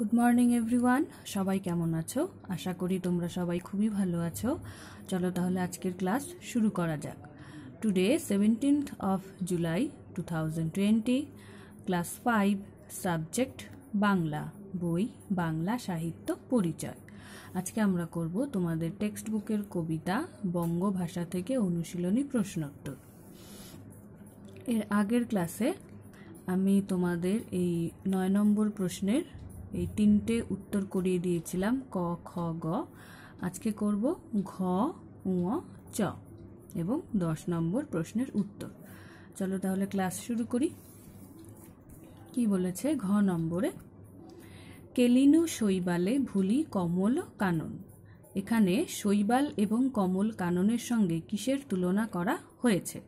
good morning everyone সবাই কেমন আছো আশা করি তোমরা সবাই খুবই ভালো আছো চলো তাহলে আজকের ক্লাস শুরু করা যাক today seventeenth of July two thousand twenty class five subject Bangla বই বাংলা সাহিত্য পরিচয় আজকে আমরা করব তোমাদের টেক্সট বুকের কবিতা বঙ্গ ভাষা থেকে অনুশীলনী প্রশ্নোত্তর এর আগের ক্লাসে আমি তোমাদের এই নয় নম্বর প্রশ্নের এই তিনটে উত্তর করিয়ে দিয়েছিলাম ক খ গ আজকে করব ঘ উ চ এবং দশ নম্বর প্রশ্নের উত্তর চলো তাহলে ক্লাস শুরু করি কি বলেছে ঘ নম্বরে কেলিনু শৈবালে ভুলি কমল কানন এখানে শৈবাল এবং কমল কাননের সঙ্গে কিসের তুলনা করা হয়েছে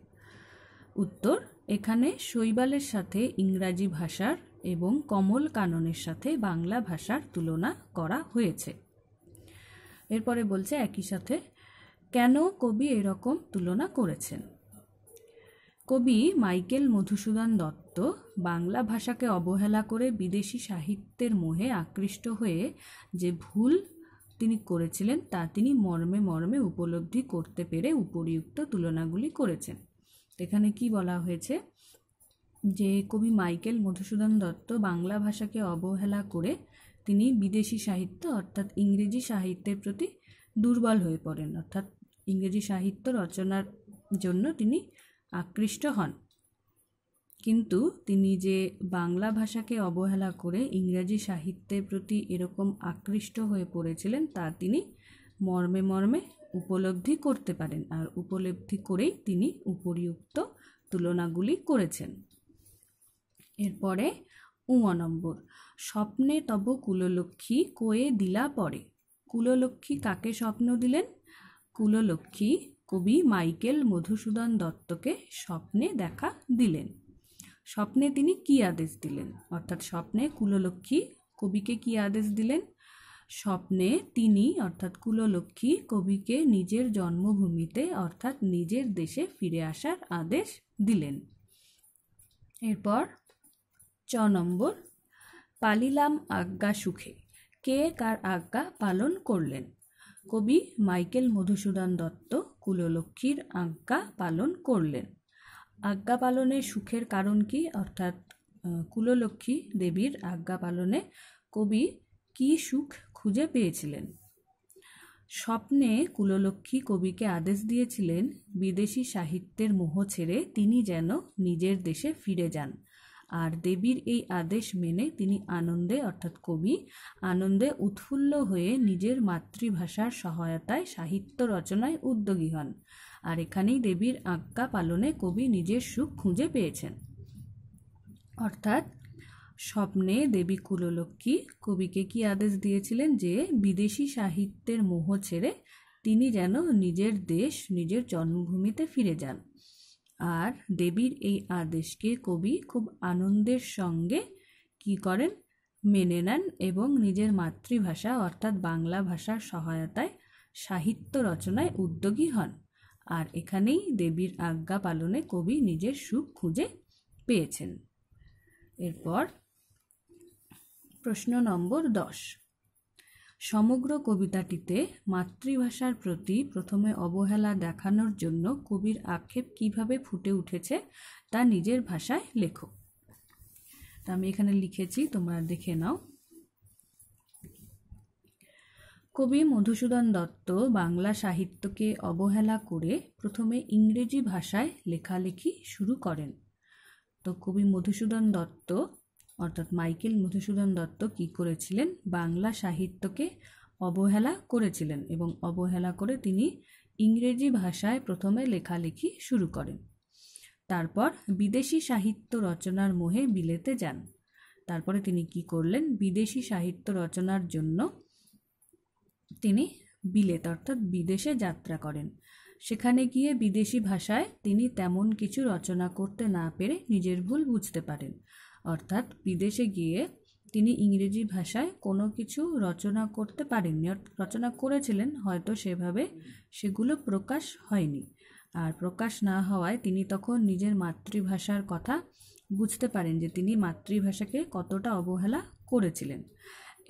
উত্তর এখানে শৈবালের সাথে ইংরাজি ভাষার এবং কমল কাননের সাথে বাংলা ভাষার তুলনা করা হয়েছে এরপরে বলছে একই সাথে কেন কবি এরকম তুলনা করেছেন কবি মাইকেল মধুসূদন দত্ত বাংলা ভাষাকে অবহেলা করে বিদেশি সাহিত্যের মোহে আকৃষ্ট হয়ে যে ভুল তিনি করেছিলেন তা তিনি মর্মে মর্মে উপলব্ধি করতে পেরে উপরিউক্ত তুলনাগুলি করেছেন এখানে কি বলা হয়েছে যে কবি মাইকেল মধুসূদন দত্ত বাংলা ভাষাকে অবহেলা করে তিনি বিদেশি সাহিত্য অর্থাৎ ইংরেজি সাহিত্যের প্রতি দুর্বল হয়ে পড়েন অর্থাৎ ইংরেজি সাহিত্য রচনার জন্য তিনি আকৃষ্ট হন কিন্তু তিনি যে বাংলা ভাষাকে অবহেলা করে ইংরাজি সাহিত্যের প্রতি এরকম আকৃষ্ট হয়ে পড়েছিলেন তা তিনি মর্মে মর্মে উপলব্ধি করতে পারেন আর উপলব্ধি করেই তিনি উপরিউক্ত তুলনাগুলি করেছেন এরপরে উম নম্বর স্বপ্নে তব কুললক্ষ্মী কোয়ে দিলা পরে কুললক্ষ্মী কাকে স্বপ্ন দিলেন কুললক্ষ্মী কবি মাইকেল মধুসূদন দত্তকে স্বপ্নে দেখা দিলেন স্বপ্নে তিনি কি আদেশ দিলেন অর্থাৎ স্বপ্নে কুললক্ষ্মী কবিকে কি আদেশ দিলেন স্বপ্নে তিনি অর্থাৎ কুললক্ষ্মী কবিকে নিজের জন্মভূমিতে অর্থাৎ নিজের দেশে ফিরে আসার আদেশ দিলেন এরপর চ নম্বর পালিলাম আজ্ঞা সুখে কে কার আজ্ঞা পালন করলেন কবি মাইকেল মধুসূদন দত্ত কুললক্ষ্মীর আজ্ঞা পালন করলেন আজ্ঞা পালনে সুখের কারণ কি অর্থাৎ কুললক্ষ্মী দেবীর আজ্ঞা পালনে কবি কি সুখ খুঁজে পেয়েছিলেন স্বপ্নে কুললক্ষ্মী কবিকে আদেশ দিয়েছিলেন বিদেশি সাহিত্যের মোহ ছেড়ে তিনি যেন নিজের দেশে ফিরে যান আর দেবীর এই আদেশ মেনে তিনি আনন্দে অর্থাৎ কবি আনন্দে উৎফুল্ল হয়ে নিজের মাতৃভাষার সহায়তায় সাহিত্য রচনায় উদ্যোগী হন আর এখানেই দেবীর আজ্ঞা পালনে কবি নিজের সুখ খুঁজে পেয়েছেন অর্থাৎ স্বপ্নে দেবী কুললক্ষ্মী কবিকে কি আদেশ দিয়েছিলেন যে বিদেশি সাহিত্যের মোহ ছেড়ে তিনি যেন নিজের দেশ নিজের জন্মভূমিতে ফিরে যান আর দেবীর এই আদেশকে কবি খুব আনন্দের সঙ্গে কি করেন মেনে নেন এবং নিজের মাতৃভাষা অর্থাৎ বাংলা ভাষার সহায়তায় সাহিত্য রচনায় উদ্যোগী হন আর এখানেই দেবীর আজ্ঞা পালনে কবি নিজের সুখ খুঁজে পেয়েছেন এরপর প্রশ্ন নম্বর দশ সমগ্র কবিতাটিতে মাতৃভাষার প্রতি প্রথমে অবহেলা দেখানোর জন্য কবির আক্ষেপ কিভাবে ফুটে উঠেছে তা নিজের ভাষায় লেখো তা আমি এখানে লিখেছি তোমরা দেখে নাও কবি মধুসূদন দত্ত বাংলা সাহিত্যকে অবহেলা করে প্রথমে ইংরেজি ভাষায় লেখালেখি শুরু করেন তো কবি মধুসূদন দত্ত অর্থাৎ মাইকেল মধুসূদন দত্ত কি করেছিলেন বাংলা সাহিত্যকে অবহেলা করেছিলেন এবং অবহেলা করে তিনি ইংরেজি ভাষায় প্রথমে লেখালেখি শুরু করেন তারপর বিদেশি সাহিত্য রচনার মোহে বিলেতে যান তারপরে তিনি কি করলেন বিদেশি সাহিত্য রচনার জন্য তিনি বিলেত অর্থাৎ বিদেশে যাত্রা করেন সেখানে গিয়ে বিদেশি ভাষায় তিনি তেমন কিছু রচনা করতে না পেরে নিজের ভুল বুঝতে পারেন অর্থাৎ বিদেশে গিয়ে তিনি ইংরেজি ভাষায় কোনো কিছু রচনা করতে পারেননি রচনা করেছিলেন হয়তো সেভাবে সেগুলো প্রকাশ হয়নি আর প্রকাশ না হওয়ায় তিনি তখন নিজের মাতৃভাষার কথা বুঝতে পারেন যে তিনি মাতৃভাষাকে কতটা অবহেলা করেছিলেন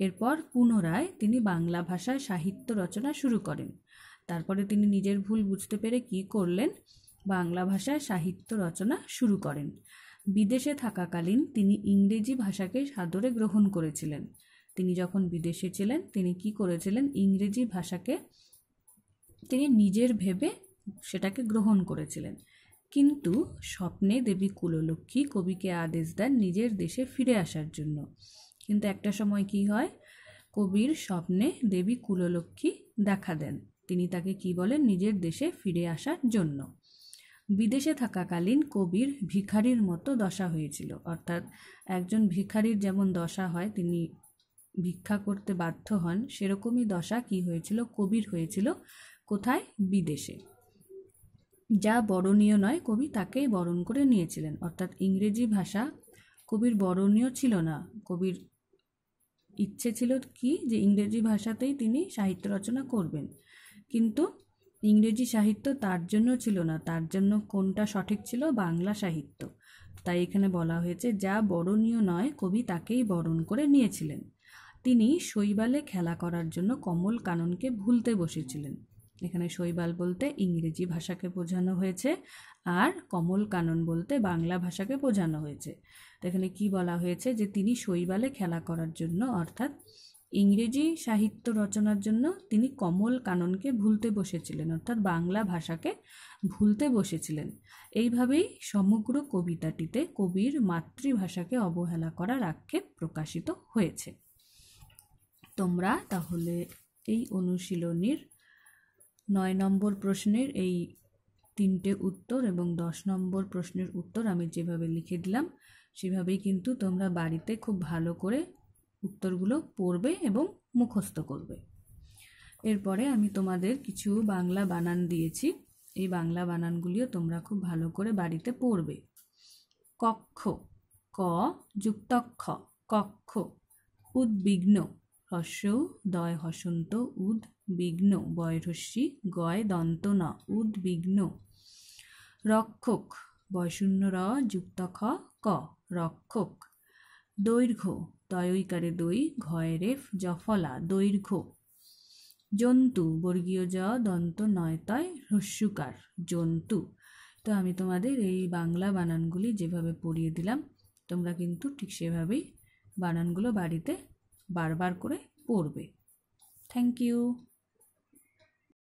এরপর পুনরায় তিনি বাংলা ভাষায় সাহিত্য রচনা শুরু করেন তারপরে তিনি নিজের ভুল বুঝতে পেরে কি করলেন বাংলা ভাষায় সাহিত্য রচনা শুরু করেন বিদেশে থাকাকালীন তিনি ইংরেজি ভাষাকে সাদরে গ্রহণ করেছিলেন তিনি যখন বিদেশে ছিলেন তিনি কি করেছিলেন ইংরেজি ভাষাকে তিনি নিজের ভেবে সেটাকে গ্রহণ করেছিলেন কিন্তু স্বপ্নে দেবী কুললক্ষ্মী কবিকে আদেশ দেন নিজের দেশে ফিরে আসার জন্য কিন্তু একটা সময় কি হয় কবির স্বপ্নে দেবী কুললক্ষ্মী দেখা দেন তিনি তাকে কি বলেন নিজের দেশে ফিরে আসার জন্য বিদেশে থাকাকালীন কবির ভিখারির মতো দশা হয়েছিল অর্থাৎ একজন ভিখারির যেমন দশা হয় তিনি ভিক্ষা করতে বাধ্য হন সেরকমই দশা কি হয়েছিল কবির হয়েছিল কোথায় বিদেশে যা বরণীয় নয় কবি তাকেই বরণ করে নিয়েছিলেন অর্থাৎ ইংরেজি ভাষা কবির বরণীয় ছিল না কবির ইচ্ছে ছিল কি যে ইংরেজি ভাষাতেই তিনি সাহিত্য রচনা করবেন কিন্তু ইংরেজি সাহিত্য তার জন্য ছিল না তার জন্য কোনটা সঠিক ছিল বাংলা সাহিত্য তাই এখানে বলা হয়েছে যা বরণীয় নয় কবি তাকেই বরণ করে নিয়েছিলেন তিনি শৈবালে খেলা করার জন্য কমল কাননকে ভুলতে বসেছিলেন এখানে শৈবাল বলতে ইংরেজি ভাষাকে বোঝানো হয়েছে আর কমল কানন বলতে বাংলা ভাষাকে বোঝানো হয়েছে তো এখানে কি বলা হয়েছে যে তিনি শৈবালে খেলা করার জন্য অর্থাৎ ইংরেজি সাহিত্য রচনার জন্য তিনি কমল কাননকে ভুলতে বসেছিলেন অর্থাৎ বাংলা ভাষাকে ভুলতে বসেছিলেন এইভাবেই সমগ্র কবিতাটিতে কবির মাতৃভাষাকে অবহেলা করার আক্ষেপ প্রকাশিত হয়েছে তোমরা তাহলে এই অনুশীলনীর নয় নম্বর প্রশ্নের এই তিনটে উত্তর এবং দশ নম্বর প্রশ্নের উত্তর আমি যেভাবে লিখে দিলাম সেভাবেই কিন্তু তোমরা বাড়িতে খুব ভালো করে উত্তরগুলো পড়বে এবং মুখস্থ করবে এরপরে আমি তোমাদের কিছু বাংলা বানান দিয়েছি এই বাংলা বানানগুলিও তোমরা খুব ভালো করে বাড়িতে পড়বে কক্ষ ক যুক্তক্ষ কক্ষ উদ্বিগ্ন হস্য দয় হসন্ত উদ্বিগ্ন বয়রস্যি গয় দন্ত ন উদ্বিগ্ন রক্ষক বয়শূন্য র যুক্তক্ষ ক রক্ষক দৈর্ঘ্য তয়ৈকারে দই ঘয় রেফ জফলা দৈর্ঘ্য জন্তু বর্গীয় জ দন্ত নয় তয় হ্রস্যুকার জন্তু তো আমি তোমাদের এই বাংলা বানানগুলি যেভাবে পড়িয়ে দিলাম তোমরা কিন্তু ঠিক সেভাবেই বানানগুলো বাড়িতে বারবার করে পড়বে থ্যাংক ইউ